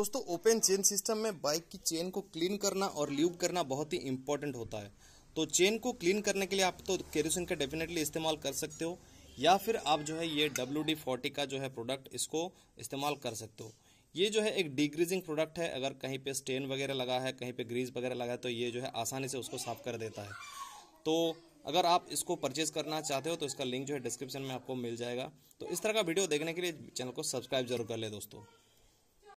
दोस्तों open chain system में bike की चेन को क्लीन करना और ल्यूब करना बहुत ही इंपॉर्टेंट होता है तो चेन को क्लीन करने के लिए आप तो केरोसिन का डेफिनेटली इस्तेमाल कर सकते हो या फिर आप जो है ये डब्ल्यू डी फोर्टी का जो है प्रोडक्ट इसको इस्तेमाल कर सकते हो ये जो है एक डिग्रीजिंग प्रोडक्ट है अगर कहीं पे स्टेन वगैरह लगा है कहीं पे ग्रीस वगैरह लगा है तो ये जो है आसानी से उसको साफ कर देता है तो अगर आप इसको परचेज करना चाहते हो तो इसका लिंक जो है डिस्क्रिप्शन में आपको मिल जाएगा तो इस तरह का वीडियो देखने के लिए चैनल को सब्सक्राइब जरूर कर ले दोस्तों